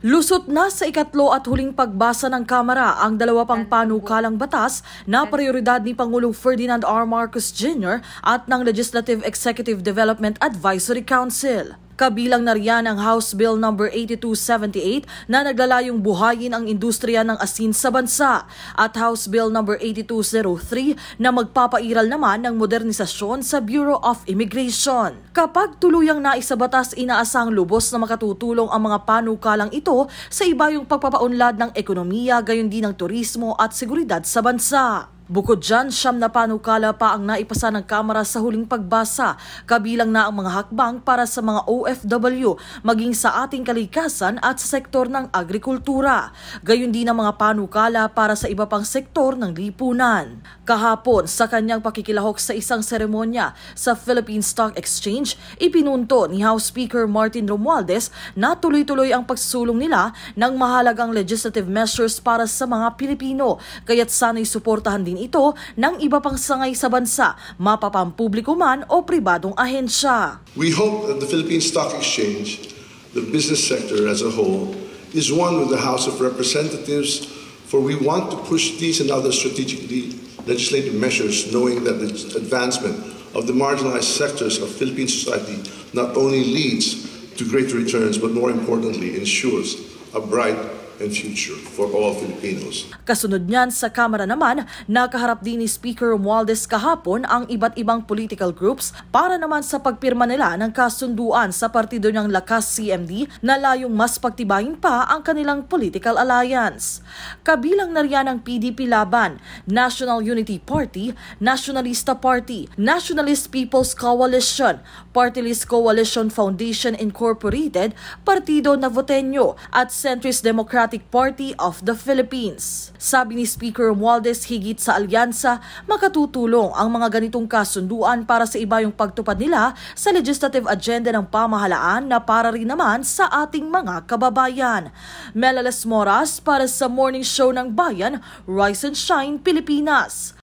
Lusot na sa ikatlo at huling pagbasa ng Kamara ang dalawa pang panukalang batas na prioridad ni Pangulong Ferdinand R. Marcos Jr. at ng Legislative Executive Development Advisory Council. Kabilang na riyan ang House Bill No. 8278 na naglalayong buhayin ang industriya ng asin sa bansa at House Bill No. 8203 na magpapairal naman ng modernisasyon sa Bureau of Immigration. Kapag tuluyang naisabatas, inaasang lubos na makatutulong ang mga panukalang ito sa iba yung pagpapaunlad ng ekonomiya, gayon din ng turismo at seguridad sa bansa. Bukod dyan, siyam na panukala pa ang naipasa ng Kamara sa huling pagbasa, kabilang na ang mga hakbang para sa mga OFW maging sa ating kalikasan at sa sektor ng agrikultura. Gayun din ang mga panukala para sa iba pang sektor ng lipunan. Kahapon, sa kanyang pakikilahok sa isang seremonya sa Philippine Stock Exchange, ipinunto ni House Speaker Martin Romualdez na tuloy-tuloy ang pagsulong nila ng mahalagang legislative measures para sa mga Pilipino, kaya't sana'y suportahan din ito ng iba pang sangay sa bansa, mapapampubliko man o pribadong ahensya. We hope that the Philippine Stock Exchange, the business sector as a whole, is one with the House of Representatives for we want to push these and other strategically legislative measures knowing that the advancement of the marginalized sectors of Philippine society not only leads to greater returns, but more importantly, ensures a bright and future for all Filipinos. Kasunod niyan sa Kamara naman, nakaharap din ni Speaker Romualdez kahapon ang iba't ibang political groups para naman sa pagpirma nila ng kasunduan sa partido niyang lakas CMD na layong mas pagtibayin pa ang kanilang political alliance. Kabilang na riyan ang PDP Laban, National Unity Party, Nationalista Party, Nationalist People's Coalition, Party List Coalition Foundation Incorporated, Partido Navoteño at Centrist Democratic Democratic Party of the Philippines. Sabi ni Speaker Waldes higit sa alyansa, makatutulong ang mga ganitong kasunduan para sa iba yung pagtupad nila sa legislative agenda ng pamahalaan na para rin naman sa ating mga kababayan. Melales Moras para sa Morning Show ng Bayan, Rise and Shine, Pilipinas.